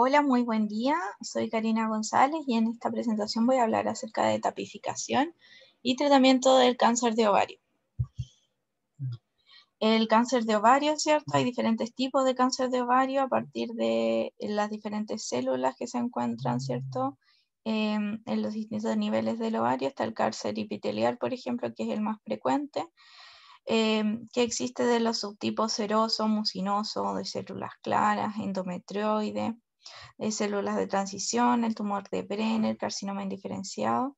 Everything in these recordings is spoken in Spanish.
Hola, muy buen día. Soy Karina González y en esta presentación voy a hablar acerca de tapificación y tratamiento del cáncer de ovario. El cáncer de ovario, ¿cierto? Hay diferentes tipos de cáncer de ovario a partir de las diferentes células que se encuentran, ¿cierto? Em, en los distintos niveles del ovario está el cáncer epitelial, por ejemplo, que es el más frecuente, em, que existe de los subtipos seroso, mucinoso, de células claras, endometrioide, eh, células de transición, el tumor de Brenner, carcinoma indiferenciado,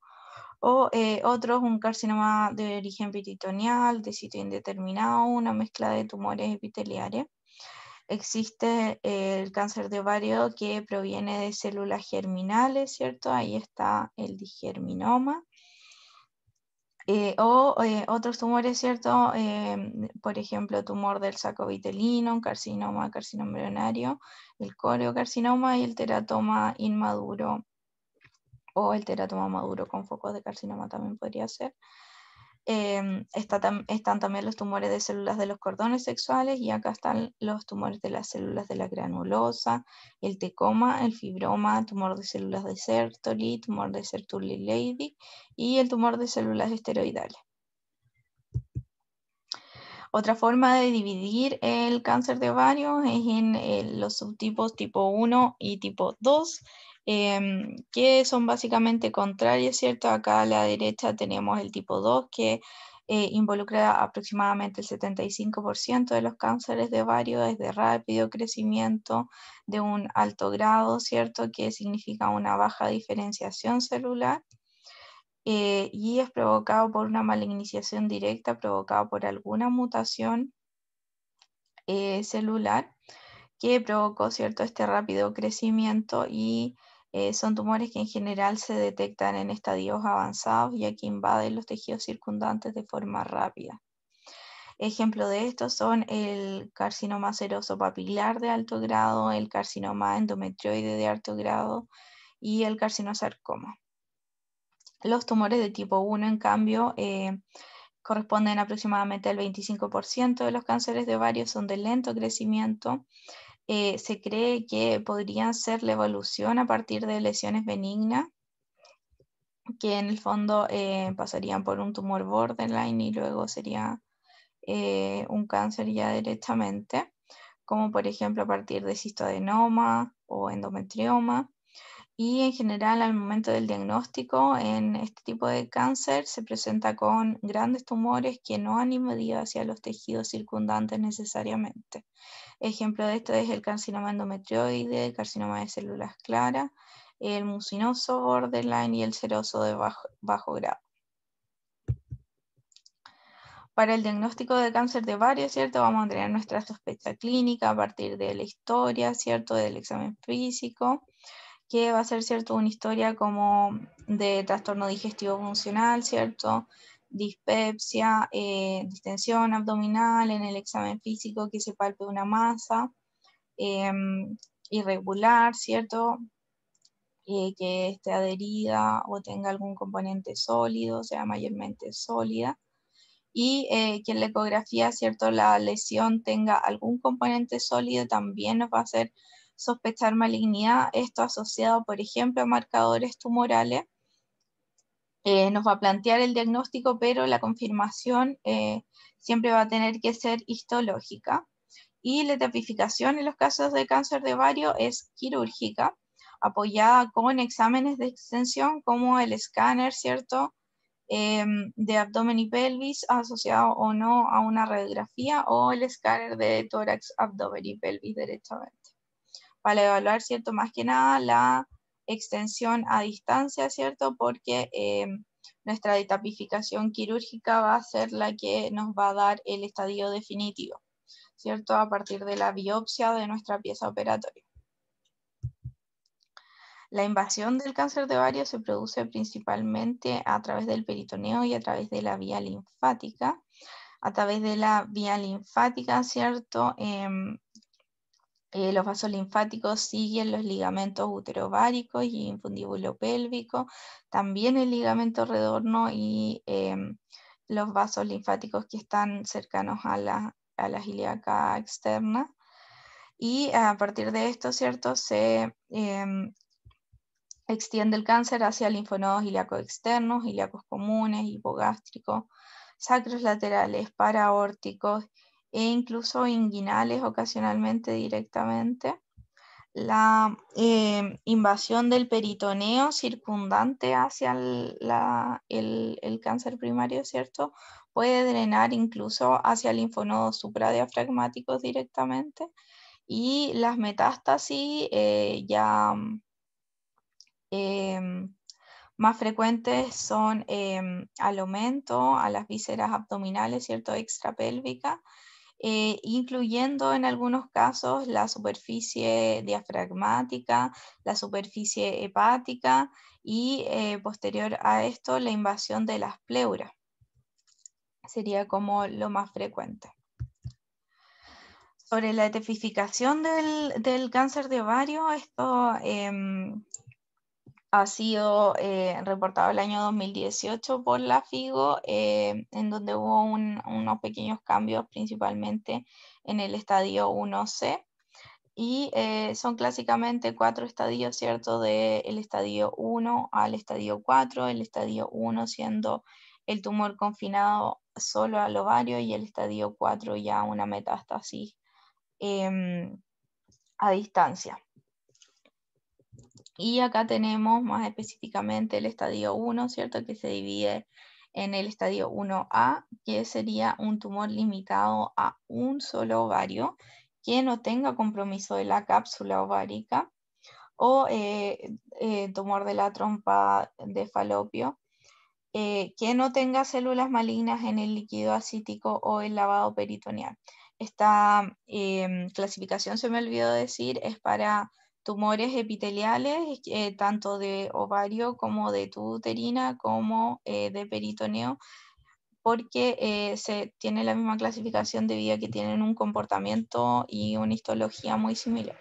o eh, otros, un carcinoma de origen pititoneal, de sitio indeterminado, una mezcla de tumores epiteliares. Existe eh, el cáncer de ovario que proviene de células germinales, ¿cierto? Ahí está el digerminoma. Eh, o eh, otros tumores, ¿cierto? Em, por ejemplo, tumor del saco vitelino, carcinoma embrionario el coreocarcinoma y el teratoma inmaduro o el teratoma maduro con focos de carcinoma también podría ser. Em, están también los tumores de células de los cordones sexuales y acá están los tumores de las células de la granulosa, el tecoma, el fibroma, tumor de células de Sertoli, tumor de Sertoli Lady y el tumor de células esteroidales. Otra forma de dividir el cáncer de ovario es en eh, los subtipos tipo 1 y tipo 2. Em, que son básicamente contrarias, ¿cierto? Acá a la derecha tenemos el tipo 2 que eh, involucra aproximadamente el 75% de los cánceres de ovario, es de rápido crecimiento, de un alto grado, ¿cierto? Que significa una baja diferenciación celular. Eh, y es provocado por una maliniciación directa provocada por alguna mutación eh, celular que provocó cierto este rápido crecimiento y eh, son tumores que en general se detectan en estadios avanzados ya que invaden los tejidos circundantes de forma rápida. Ejemplo de esto son el carcinoma seroso papilar de alto grado, el carcinoma endometrioide de alto grado y el carcinosarcoma. Los tumores de tipo 1, en cambio, eh, corresponden aproximadamente al 25% de los cánceres de ovario, son de lento crecimiento eh, se cree que podrían ser la evolución a partir de lesiones benignas, que en el fondo eh, pasarían por un tumor borderline y luego sería eh, un cáncer ya directamente, como por ejemplo a partir de cistoadenoma o endometrioma y en general al momento del diagnóstico en este tipo de cáncer se presenta con grandes tumores que no han invadido hacia los tejidos circundantes necesariamente. Ejemplo de esto es el carcinoma endometrioide, carcinoma de células claras, el mucinoso borderline y el seroso de bajo, grado para el diagnóstico de cáncer de varios, ¿cierto? Vamos a tener nuestra sospecha clínica a partir de la historia, ¿cierto? Del examen físico que va a ser, ¿cierto?, una historia como de trastorno digestivo funcional, ¿cierto?, dispepsia, eh, distensión abdominal, en el examen físico que se palpe una masa em, irregular, ¿cierto?, eh, que esté adherida o tenga algún componente sólido, sea, mayormente sólida y eh, que en la ecografía, ¿cierto? La lesión tenga algún componente sólido, también nos va a ser sospechar malignidad, esto asociado, por ejemplo, a marcadores tumorales. Eh, nos va a plantear el diagnóstico, pero la confirmación eh, siempre va a tener que ser histológica. Y la tipificación en los casos de cáncer de ovario es quirúrgica, apoyada con exámenes de extensión como el escáner, ¿cierto? Em, de abdomen y pelvis asociado o no a una radiografía o el escáner de tórax, abdomen y pelvis derechamente para evaluar, ¿cierto? Más que nada la extensión a distancia, ¿cierto? Porque eh, nuestra etapificación quirúrgica va a ser la que nos va a dar el estadio definitivo, ¿cierto? A partir de la biopsia de nuestra pieza operatoria. La invasión del cáncer de ovario se produce principalmente a través del peritoneo y a través de la vía linfática. A través de la vía linfática, ¿cierto? Em, eh, los vasos linfáticos siguen los ligamentos uterováricos y infundíbulo pélvico, también el ligamento redorno y em, los vasos linfáticos que están cercanos a la, a la ilíaca externa. Y a partir de esto, ¿cierto? Se em, extiende el cáncer hacia linfonodos ilíacos externos, ilíacos comunes, hipogástricos, sacros laterales, paraórticos e incluso inguinales ocasionalmente directamente. La eh, invasión del peritoneo circundante hacia el, cáncer primario, ¿cierto? Puede drenar incluso hacia el linfonodos supradiafragmáticos directamente. Y las metástasis eh, ya em, más frecuentes son em, al aumento, a las vísceras abdominales, ¿cierto? Extrapélvica eh, incluyendo en algunos casos la superficie diafragmática, la superficie hepática y eh, posterior a esto la invasión de las pleuras. Sería como lo más frecuente. Sobre la etificación del, cáncer de ovario, esto em, ha sido eh, reportado el año 2018 por la FIGO, eh, en donde hubo unos pequeños cambios principalmente en el estadio 1C. Y eh, son clásicamente cuatro estadios, ¿cierto? Del estadio 1 al estadio 4, el estadio 1 siendo el tumor confinado solo al ovario y el estadio 4 ya una metástasis em, a distancia. Y acá tenemos más específicamente el estadio 1, ¿cierto? Que se divide en el estadio 1A, que sería un tumor limitado a un solo ovario, que no tenga compromiso de la cápsula ovárica, o eh, eh, tumor de la trompa de falopio, eh, que no tenga células malignas en el líquido acítico o el lavado peritoneal. Esta em, clasificación, se me olvidó decir, es para tumores epiteliales, eh, tanto de ovario como de uterina, como eh, de peritoneo, porque eh, se tiene la misma clasificación debido a que tienen un comportamiento y una histología muy similar.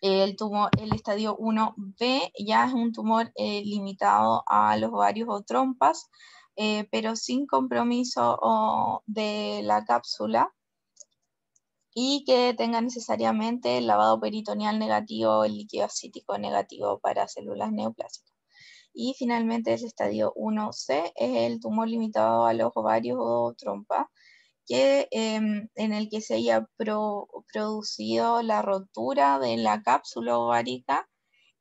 El, tumor, el estadio 1B ya es un tumor limitado a los ovarios o trompas, pero sin compromiso de la cápsula y que tenga necesariamente el lavado peritoneal negativo, el líquido acítico negativo para células neoplásicas. Y finalmente el estadio 1C es el tumor limitado a los ovarios o trompa, que, em, en el que se haya producido la rotura de la cápsula ovárica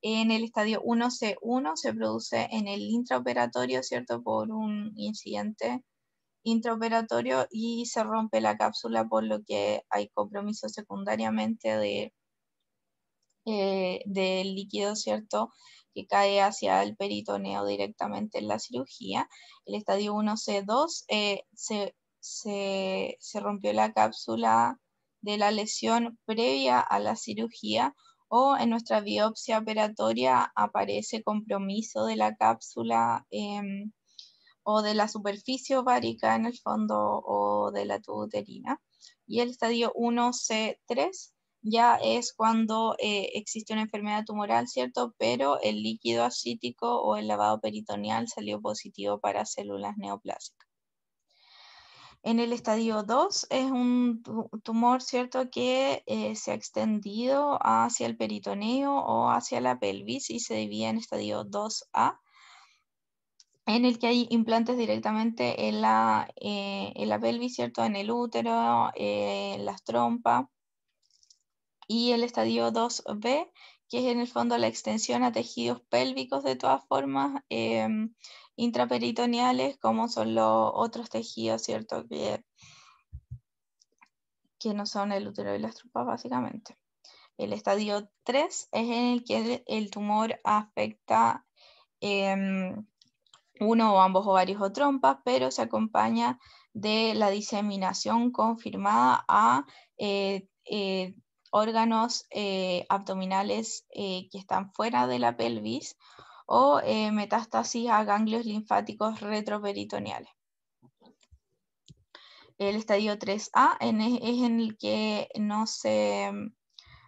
en el estadio 1C1 se produce en el intraoperatorio, ¿cierto? Por un incidente intraoperatorio y se rompe la cápsula, por lo que hay compromiso secundariamente de, eh, del líquido, ¿cierto? que cae hacia el peritoneo directamente en la cirugía. El estadio 1C2 eh, se, rompió la cápsula de la lesión previa a la cirugía o en nuestra biopsia operatoria aparece compromiso de la cápsula eh, o de la superficie ovárica en el fondo o de la tubuterina. Y el estadio 1C3 ya es cuando eh, existe una enfermedad tumoral, ¿cierto? Pero el líquido acítico o el lavado peritoneal salió positivo para células neoplásicas. En el estadio 2 es un tumor, ¿cierto?, que eh, se ha extendido hacia el peritoneo o hacia la pelvis y se divide en estadio 2A en el que hay implantes directamente en la, eh, en pelvis, ¿cierto? En el útero, eh, en las trompas. Y el estadio 2B, que es en el fondo la extensión a tejidos pélvicos de todas formas, em, intraperitoneales, como son los otros tejidos, ¿cierto? Que, que no son el útero y las trompas, básicamente. El estadio 3 es en el que el, el tumor afecta em, uno o ambos ovarios o trompas, pero se acompaña de la diseminación confirmada a eh, eh, órganos eh, abdominales que están fuera de la pelvis o metástasis a ganglios linfáticos retroperitoneales. El estadio 3A e, es en el que no,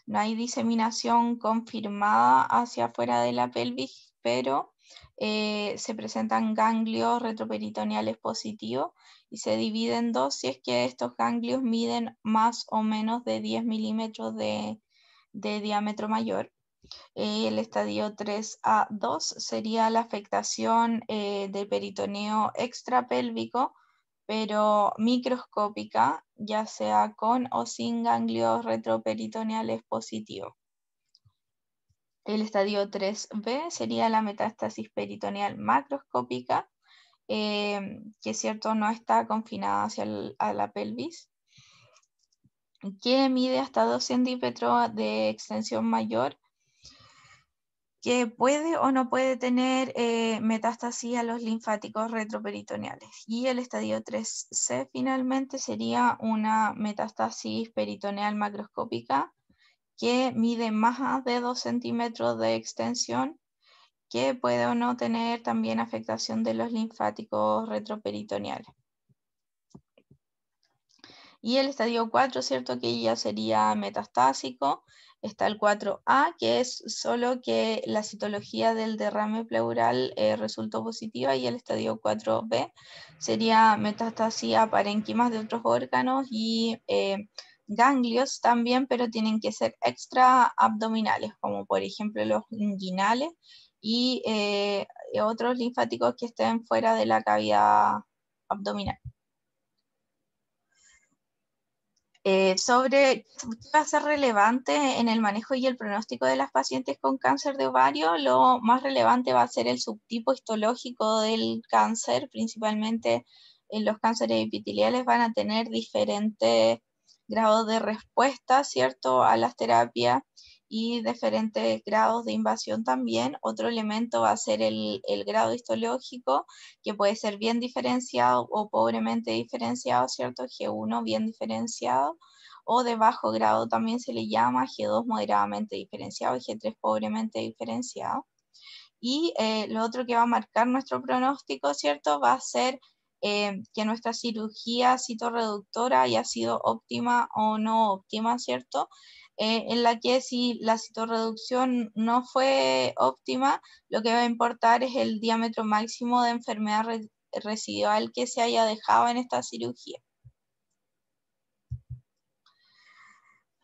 no hay diseminación confirmada hacia afuera de la pelvis, pero eh, se presentan ganglios retroperitoneales positivos y se dividen en dos si es que estos ganglios miden más o menos de 10 milímetros de, diámetro mayor. Eh, el estadio 3A2 sería la afectación eh, de del peritoneo extrapélvico, pero microscópica, ya sea con o sin ganglios retroperitoneales positivos. El estadio 3B sería la metástasis peritoneal macroscópica, eh, que es cierto no está confinada hacia la pelvis, que mide hasta 2 centímetros de extensión mayor, que puede o no puede tener eh, metástasis a los linfáticos retroperitoneales. Y el estadio 3C finalmente sería una metástasis peritoneal macroscópica que mide más de 2 centímetros de extensión, que puede o no tener también afectación de los linfáticos retroperitoneales. Y el estadio 4, ¿cierto? Que ya sería metastásico. Está el 4A, que es solo que la citología del derrame pleural eh, resultó positiva y el estadio 4B sería metastasia parénquimas de otros órganos y eh, ganglios también, pero tienen que ser extra abdominales, como por ejemplo los inguinales y eh, otros linfáticos que estén fuera de la cavidad abdominal. Eh, sobre qué va a ser relevante en el manejo y el pronóstico de las pacientes con cáncer de ovario, lo más relevante va a ser el subtipo histológico del cáncer, principalmente en eh, los cánceres epiteliales van a tener diferentes grado de respuesta, ¿cierto?, a las terapias y diferentes grados de invasión también. Otro elemento va a ser el, grado histológico, que puede ser bien diferenciado o pobremente diferenciado, ¿cierto? G1 bien diferenciado, o de bajo grado también se le llama G2 moderadamente diferenciado y G3 pobremente diferenciado. Y eh, lo otro que va a marcar nuestro pronóstico, ¿cierto? Va a ser Em, que nuestra cirugía citorreductora haya sido óptima o no óptima, ¿cierto? Eh, en la que si la citorreducción no fue óptima, lo que va a importar es el diámetro máximo de enfermedad residual que se haya dejado en esta cirugía.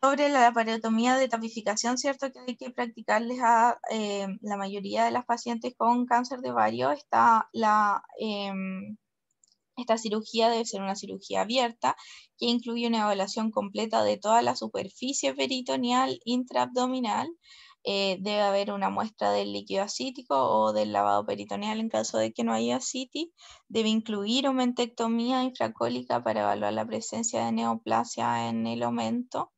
sobre la laparotomía de tapificación, cierto que hay que practicarles a em, la mayoría de las pacientes con cáncer de ovario, está la em, esta cirugía debe ser una cirugía abierta que incluye una evaluación completa de toda la superficie peritoneal intraabdominal. Eh, debe haber una muestra del líquido acítico o del lavado peritoneal en caso de que no haya ascitis. Debe incluir omentectomía infracólica para evaluar la presencia de neoplasia en el aumento,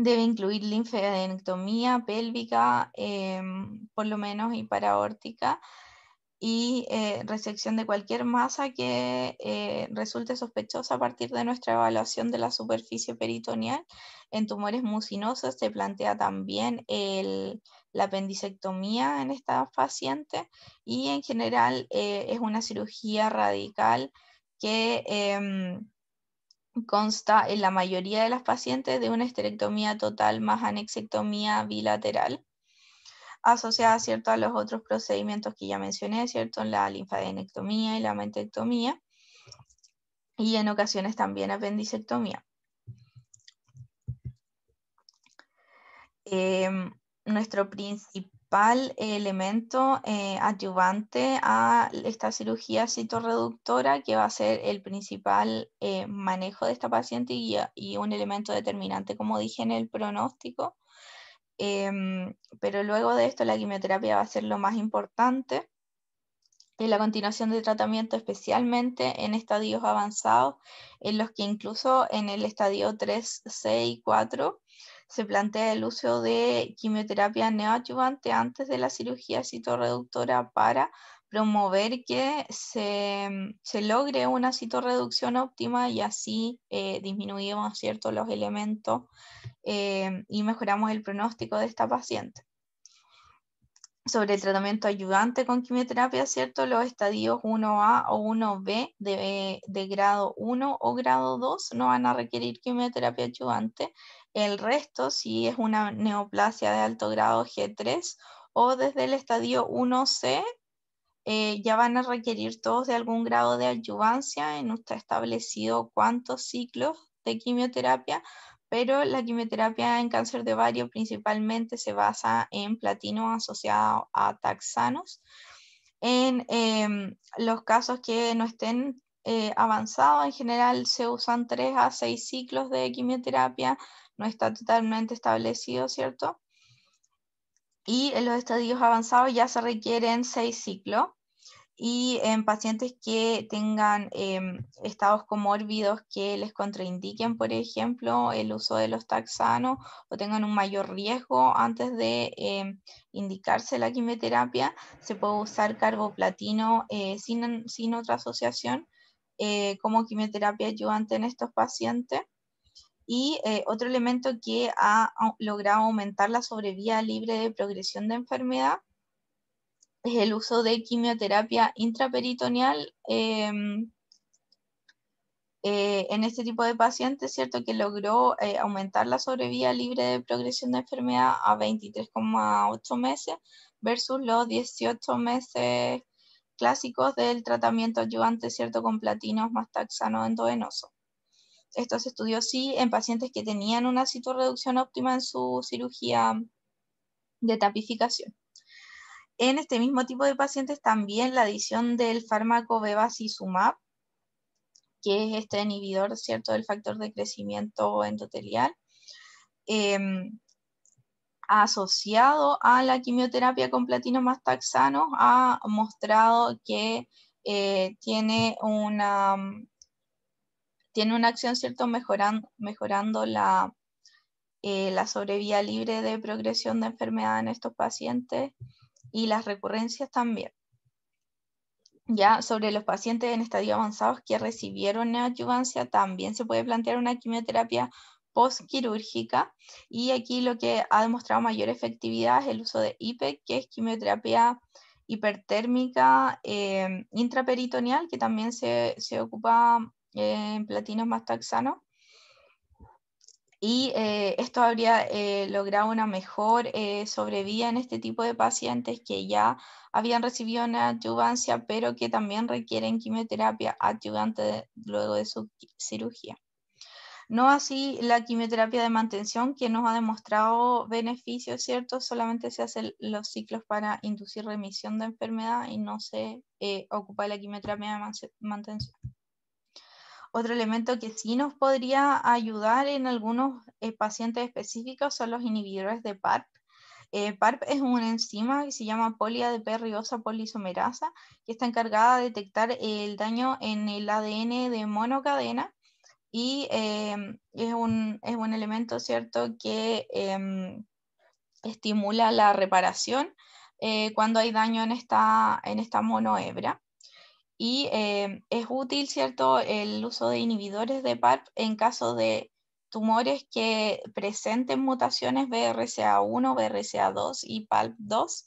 Debe incluir linfedenectomía pélvica, em, por lo menos, y paraórtica y eh, resección de cualquier masa que eh, resulte sospechosa a partir de nuestra evaluación de la superficie peritoneal. En tumores mucinosos se plantea también la apendicectomía en esta paciente y en general eh, es una cirugía radical que em, consta en la mayoría de las pacientes de una esterectomía total más anexectomía bilateral asociada, ¿cierto?, a los otros procedimientos que ya mencioné, ¿cierto?, la linfadenectomía y la mentectomía, y en ocasiones también apendicectomía. Eh, em, nuestro principal elemento eh, adyuvante a esta cirugía citorreductora, que va a ser el principal eh, manejo de esta paciente y un elemento determinante, como dije, en el pronóstico, Em, pero luego de esto la quimioterapia va a ser lo más importante en la continuación de tratamiento, especialmente en estadios avanzados, en los que incluso en el estadio 3, 6 y 4 se plantea el uso de quimioterapia neoadyuvante antes de la cirugía citorreductora para promover que mm, se, logre una citorreducción óptima y así eh, disminuimos ¿cierto? los elementos eh, y mejoramos el pronóstico de esta paciente. Sobre el tratamiento ayudante con quimioterapia, ¿cierto? los estadios 1A o 1B de, de grado 1 o grado 2 no van a requerir quimioterapia ayudante. El resto, si es una neoplasia de alto grado G3 o desde el estadio 1C eh, ya van a requerir todos de algún grado de adyuvancia, no está establecido cuántos ciclos de quimioterapia, pero la quimioterapia en cáncer de ovario principalmente se basa en platino asociado a taxanos. En em, los casos que no estén eh, avanzados, en general se usan tres a 6 ciclos de quimioterapia, no está totalmente establecido, ¿cierto? Y en los estadios avanzados ya se requieren 6 ciclos y en pacientes que tengan em, estados comórbidos que les contraindiquen, por ejemplo, el uso de los taxanos o tengan un mayor riesgo antes de em, indicarse la quimioterapia, se puede usar carboplatino eh, sin, sin, otra asociación eh, como quimioterapia ayudante en estos pacientes. Y eh, otro elemento que ha logrado aumentar la sobrevía libre de progresión de enfermedad el uso de quimioterapia intraperitoneal em, eh, en este tipo de pacientes, ¿cierto? Que logró eh, aumentar la sobrevía libre de progresión de enfermedad a 23,8 meses versus los 18 meses clásicos del tratamiento ayudante, ¿cierto? Con platinos más taxano endovenoso. Esto se sí en pacientes que tenían una citorreducción óptima en su cirugía de tapificación. En este mismo tipo de pacientes también la adición del fármaco bevacizumab, que es este inhibidor ¿cierto? del factor de crecimiento endotelial, em, asociado a la quimioterapia con platino más taxano, ha mostrado que eh, tiene, una, tiene una acción ¿cierto? mejorando, mejorando la, eh, la sobrevía libre de progresión de enfermedad en estos pacientes y las recurrencias también. Ya sobre los pacientes en estadio avanzado que recibieron neoadyuvancia, también se puede plantear una quimioterapia postquirúrgica y aquí lo que ha demostrado mayor efectividad es el uso de IPEC, que es quimioterapia hipertérmica eh, intraperitoneal, que también se, ocupa eh, en platinos más taxanos y eh, esto habría eh, logrado una mejor eh, sobrevida en este tipo de pacientes que ya habían recibido una adyuvancia, pero que también requieren quimioterapia adyuvante luego de su cirugía. No así la quimioterapia de mantención, que nos ha demostrado beneficios, ¿cierto? Solamente se hacen los ciclos para inducir remisión de enfermedad y no se eh, ocupa de la quimioterapia de mantención. Otro elemento que sí nos podría ayudar en algunos eh, pacientes específicos son los inhibidores de PARP. Eh, PARP es una enzima que se llama poliadp polisomerasa, que está encargada de detectar el daño en el ADN de monocadena y em, es, un, elemento cierto que em, estimula la reparación eh, cuando hay daño en esta, en esta monohebra. Y eh, es útil, ¿cierto?, el uso de inhibidores de PARP en caso de tumores que presenten mutaciones BRCA1, BRCA2 y PALP2,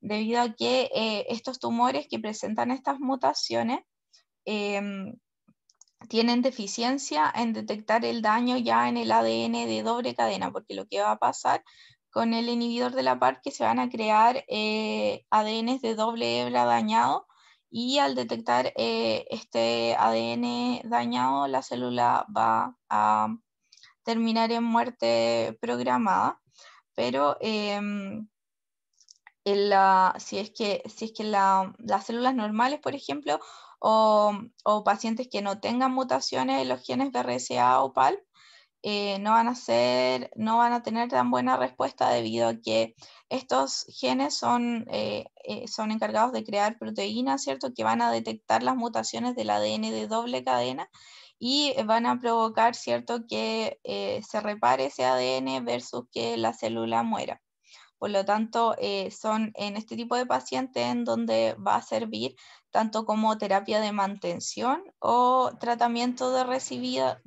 debido a que eh, estos tumores que presentan estas mutaciones em, tienen deficiencia en detectar el daño ya en el ADN de doble cadena, porque lo que va a pasar con el inhibidor de la PARP que se van a crear eh, ADNs de doble hebra dañado y al detectar eh, este ADN dañado, la célula va a terminar en muerte programada, pero en em, ah, si es que, si es que las células normales, por ejemplo, o, pacientes que no tengan mutaciones en los genes BRCA o PAL, eh, no, van a ser, no van a tener tan buena respuesta debido a que estos genes son, eh, eh, son encargados de crear proteínas, ¿cierto? Que van a detectar las mutaciones del ADN de doble cadena y van a provocar, ¿cierto? Que se repare ese ADN versus que la célula muera. Por lo tanto, eh, son en este tipo de pacientes en donde va a servir tanto como terapia de mantención o tratamiento de recibida,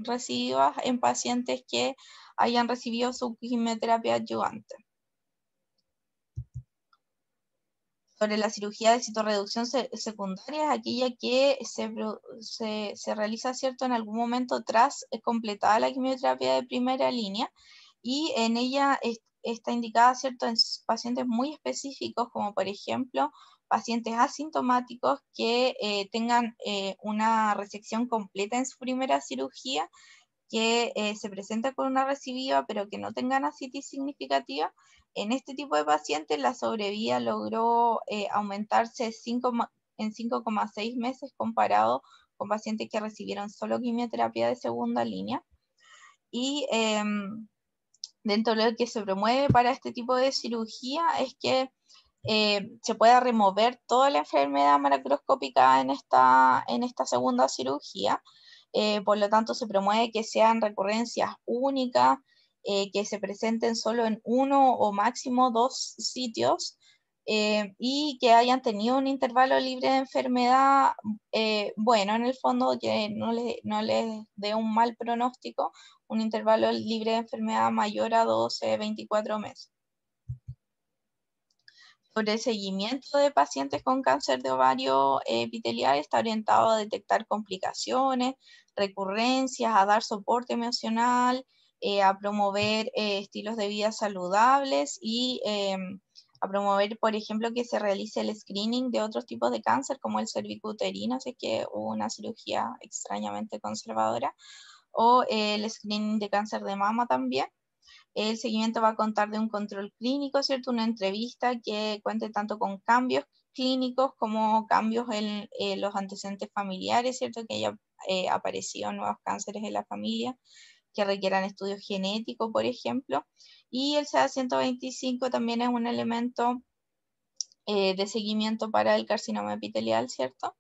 en pacientes que hayan recibido su quimioterapia ayudante. sobre la cirugía de citorreducción secundaria es aquella que se, realiza ¿cierto? en algún momento tras eh, completada la quimioterapia de primera línea y en ella está indicada, ¿cierto?, en pacientes muy específicos, como por ejemplo pacientes asintomáticos que eh, tengan eh, una resección completa en su primera cirugía, que eh, se presenta con una recibida pero que no tengan asitis significativa, en este tipo de pacientes la sobrevida logró aumentarse en 5,6 meses comparado con pacientes que recibieron solo quimioterapia de segunda línea. Y em, dentro de lo que se promueve para este tipo de cirugía es que eh, se pueda remover toda la enfermedad macroscópica en esta, segunda cirugía. Eh, por lo tanto, se promueve que sean recurrencias únicas, eh, que se presenten solo en uno o máximo dos sitios eh, y que hayan tenido un intervalo libre de enfermedad, eh, bueno, en el fondo que no les, no les dé un mal pronóstico, un intervalo libre de enfermedad mayor a 12, 24 meses. Sobre el seguimiento de pacientes con cáncer de ovario eh, epitelial está orientado a detectar complicaciones, recurrencias, a dar soporte emocional, a promover estilos de vida saludables y em, a promover, por ejemplo, que se realice el screening de otros tipos de cáncer, como el cervicuterino, así que hubo una cirugía extrañamente conservadora, o el screening de cáncer de mama también. El seguimiento va a contar de un control clínico, ¿cierto? Una entrevista que cuente tanto con cambios clínicos como cambios en, los antecedentes familiares, ¿cierto? Que haya aparecieron eh, aparecido nuevos cánceres en la familia que requieran estudios genéticos, por ejemplo. Y el SEA-125 también es un elemento eh, de seguimiento para el carcinoma epitelial, ¿cierto?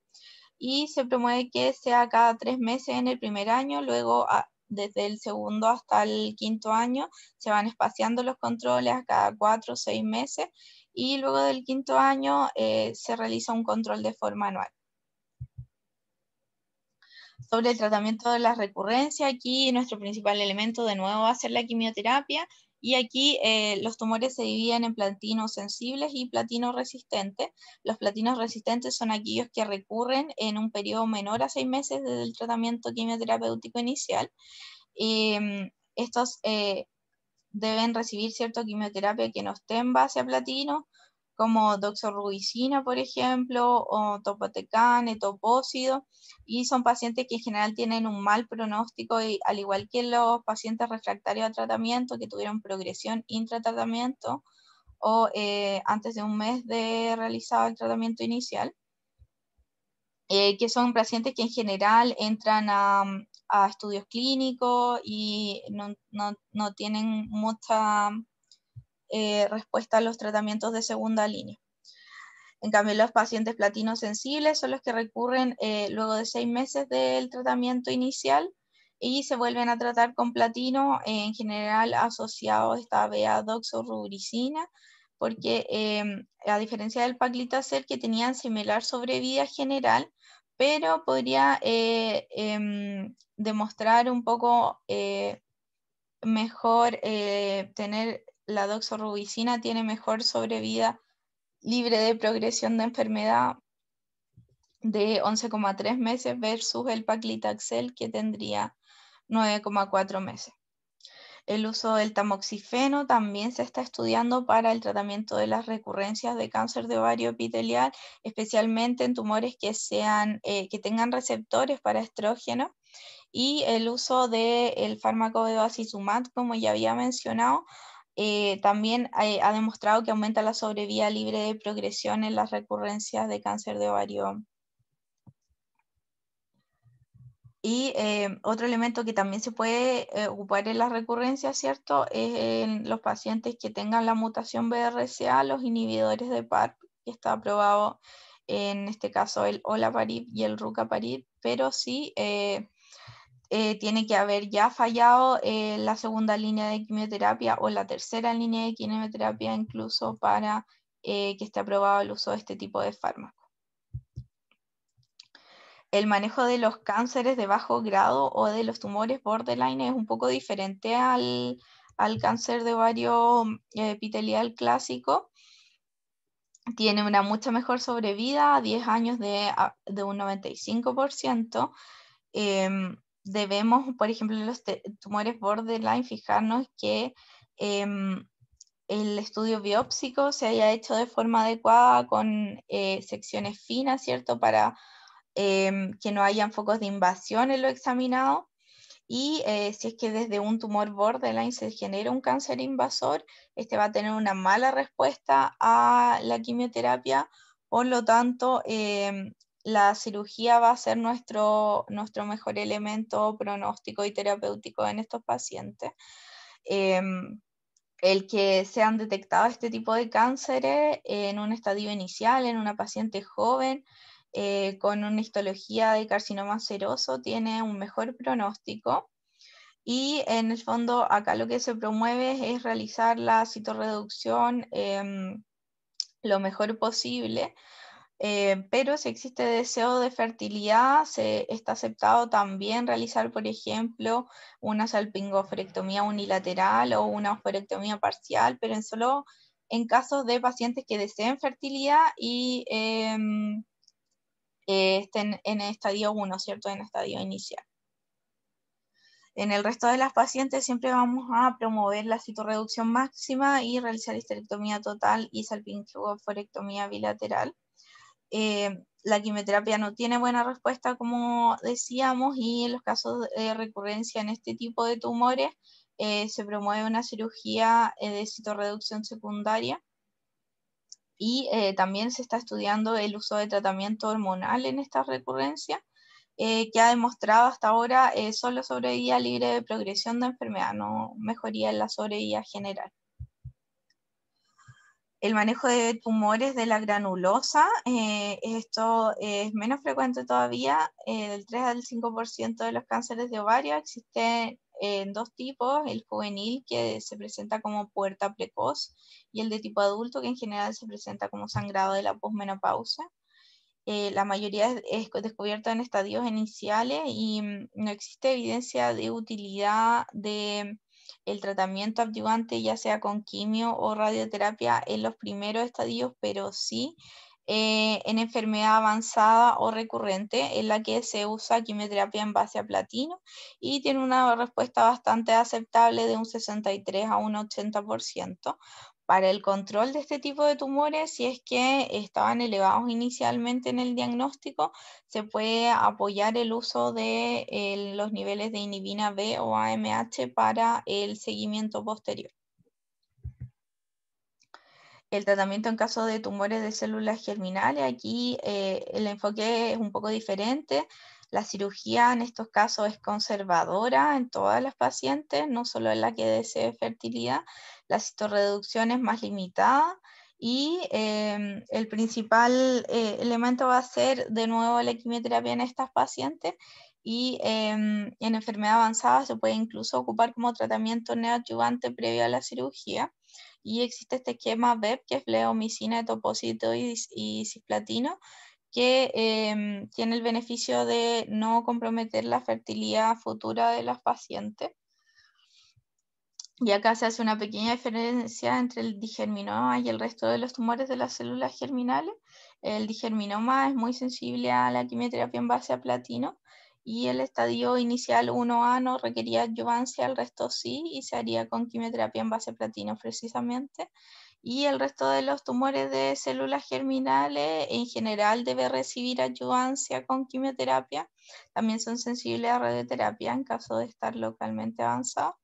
Y se promueve que sea cada tres meses en el primer año, luego ah, desde el segundo hasta el quinto año se van espaciando los controles a cada cuatro o seis meses y luego del quinto año eh, se realiza un control de forma anual sobre el tratamiento de la recurrencia. Aquí nuestro principal elemento de nuevo va a ser la quimioterapia y aquí eh, los tumores se dividen en platinos sensibles y platinos resistentes. Los platinos resistentes son aquellos que recurren en un periodo menor a seis meses desde el tratamiento quimioterapéutico inicial. Mm, estos eh, deben recibir cierta quimioterapia que no esté en base a platino como doxorubicina, por ejemplo, o topotecán, etopósido, y son pacientes que en general tienen un mal pronóstico, y, al igual que los pacientes refractarios a tratamiento que tuvieron progresión intratratamiento o eh, antes de un mes de realizado el tratamiento inicial, eh, que son pacientes que en general entran a, mm, a estudios clínicos y no, no, no tienen mucha eh, respuesta a los tratamientos de segunda línea. En cambio, los pacientes platino sensibles son los que recurren eh, luego de seis meses del tratamiento inicial y se vuelven a tratar con platino, eh, en general asociado a esta vea porque em, a diferencia del paclitaxel que tenían similar sobrevida general, pero podría em, demostrar un poco mejor tener la doxorubicina tiene mejor sobrevida libre de progresión de enfermedad de 11,3 meses versus el paclitaxel que tendría 9,4 meses. El uso del tamoxifeno también se está estudiando para el tratamiento de las recurrencias de cáncer de ovario epitelial, especialmente en tumores que, sean, eh, que tengan receptores para estrógeno. Y el uso del fármaco de como ya había mencionado, eh, también eh, ha, demostrado que aumenta la sobrevía libre de progresión en las recurrencias de cáncer de ovario. Y eh, otro elemento que también se puede ocupar en las recurrencias, ¿cierto? Es en los pacientes que tengan la mutación BRCA, los inhibidores de PARP, que está aprobado en este caso el olaparib y el rucaparib, pero sí eh, tiene que haber ya fallado eh, la segunda línea de quimioterapia o la tercera línea de quimioterapia incluso para eh, que esté aprobado el uso de este tipo de fármaco. El manejo de los cánceres de bajo grado o de los tumores borderline es un poco diferente al, cáncer de ovario epitelial clásico tiene una mucha mejor sobrevida, a 10 años de, un 95%, debemos, por ejemplo, en los tumores borderline, fijarnos que em, el estudio biópsico se haya hecho de forma adecuada con eh, secciones finas, ¿cierto? Para em, que no hayan focos de invasión en lo examinado. Y eh, si es que desde un tumor borderline se genera un cáncer invasor, este va a tener una mala respuesta a la quimioterapia. Por lo tanto, em, la cirugía va a ser nuestro, mejor elemento pronóstico y terapéutico en estos pacientes. Em, el que se han detectado este tipo de cánceres en un estadio inicial, en una paciente joven, eh, con una histología de carcinoma seroso, tiene un mejor pronóstico. Y en el fondo, acá lo que se promueve es realizar la citorreducción em, lo mejor posible eh, pero si existe deseo de fertilidad, se está aceptado también realizar, por ejemplo, una salpingoforectomía unilateral o una oforectomía parcial, pero en solo en casos de pacientes que deseen fertilidad y em, eh, estén en estadio 1, ¿cierto? En estadio inicial. En el resto de las pacientes siempre vamos a promover la citorreducción máxima y realizar histerectomía total y salpingoforectomía bilateral. Eh, la quimioterapia no tiene buena respuesta, como decíamos, y en los casos de recurrencia en este tipo de tumores eh, se promueve una cirugía eh, de citorreducción secundaria. Y también se está estudiando el uso de tratamiento hormonal en esta recurrencia, que ha demostrado hasta ahora solo sobrevida libre de progresión de enfermedad, no mejoría en la sobrevida general. El manejo de tumores de la granulosa, eh, esto es menos frecuente todavía, eh, del 3 al 5% de los cánceres de ovario existen en dos tipos, el juvenil que se presenta como puerta precoz y el de tipo adulto que en general se presenta como sangrado de la posmenopausa. Eh, la mayoría es descubierta en estadios iniciales y mm, no existe evidencia de utilidad de el tratamiento adyuvante, ya sea con quimio o radioterapia, en los primeros estadios, pero sí eh, en enfermedad avanzada o recurrente, en la que se usa quimioterapia en base a platino y tiene una respuesta bastante aceptable de un 63 a un 80% para el control de este tipo de tumores, si es que estaban elevados inicialmente en el diagnóstico, se puede apoyar el uso de los niveles de inhibina B o AMH para el seguimiento posterior. El tratamiento en caso de tumores de células germinales, aquí eh, el enfoque es un poco diferente. La cirugía en estos casos es conservadora en todas las pacientes, no solo en la que desee fertilidad. La citorreducción es más limitada y em, el principal eh, elemento va a ser de nuevo la quimioterapia en estas pacientes y em, en enfermedad avanzada se puede incluso ocupar como tratamiento neoadyuvante previo a la cirugía. Y existe este esquema BEP, que es bleomicina, etoposito y cisplatino, que em, tiene el beneficio de no comprometer la fertilidad futura de las pacientes. Y acá se hace una pequeña diferencia entre el digerminoma y el resto de los tumores de las células germinales. El digerminoma es muy sensible a la quimioterapia en base a platino y el estadio inicial 1A no requería adjuvancia, el resto sí, y se haría con quimioterapia en base a platino precisamente y el resto de los tumores de células germinales en general debe recibir ayudancia con quimioterapia. También son sensibles a radioterapia en caso de estar localmente avanzado.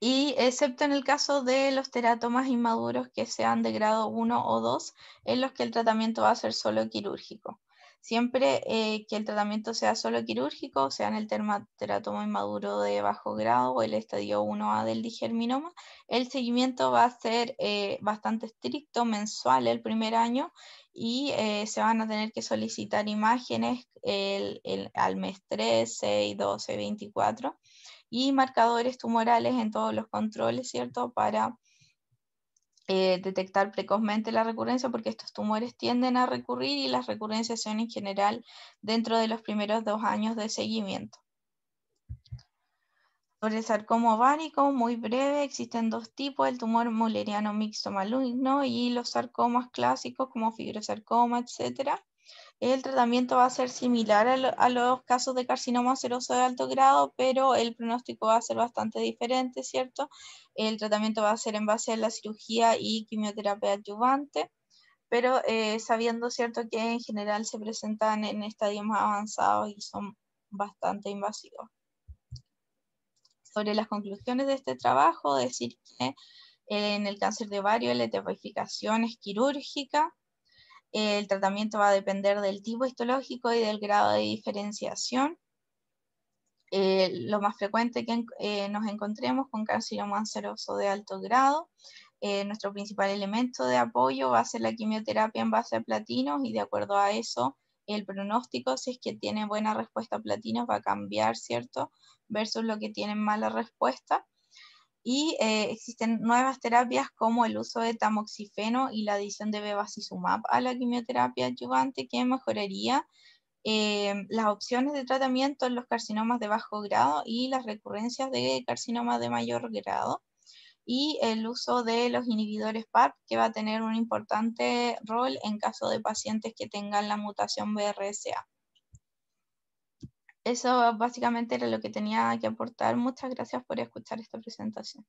Y excepto en el caso de los teratomas inmaduros que sean de grado 1 o 2, en los que el tratamiento va a ser solo quirúrgico siempre eh, que el tratamiento sea solo quirúrgico, sea, en el teratoma inmaduro de bajo grado o el estadio 1A del digerminoma, el seguimiento va a ser eh, bastante estricto, mensual el primer año, y eh, se van a tener que solicitar imágenes el, al mes 13, 12, 24, y marcadores tumorales en todos los controles, ¿cierto? Para eh, detectar precozmente la recurrencia porque estos tumores tienden a recurrir y las recurrencias son en general dentro de los primeros dos años de seguimiento. Sobre el sarcoma ovárico, muy breve, existen dos tipos, el tumor moleriano mixto maligno y los sarcomas clásicos como fibrosarcoma, etc. El tratamiento va a ser similar a, los casos de carcinoma seroso de alto grado, pero el pronóstico va a ser bastante diferente, ¿cierto? El tratamiento va a ser en base a la cirugía y quimioterapia adyuvante, pero eh, sabiendo, ¿cierto?, que en general se presentan en estadios más avanzados y son bastante invasivos. Sobre las conclusiones de este trabajo, decir que eh, en el cáncer de ovario la etepificación es quirúrgica, el tratamiento va a depender del tipo histológico y del grado de diferenciación. Eh, lo más frecuente que eh, nos encontremos con carcinoma seroso de alto grado. Eh, nuestro principal elemento de apoyo va a ser la quimioterapia en base a platinos y de acuerdo a eso el pronóstico, si es que tiene buena respuesta a platinos, va a cambiar, ¿cierto? Versus lo que tiene mala respuesta. Y eh, existen nuevas terapias como el uso de tamoxifeno y la adición de bevacizumab a la quimioterapia adyuvante que mejoraría eh, las opciones de tratamiento en los carcinomas de bajo grado y las recurrencias de carcinomas de mayor grado y el uso de los inhibidores PARP, que va a tener un importante rol en caso de pacientes que tengan la mutación BRSA. Eso básicamente era lo que tenía que aportar. Muchas gracias por escuchar esta presentación.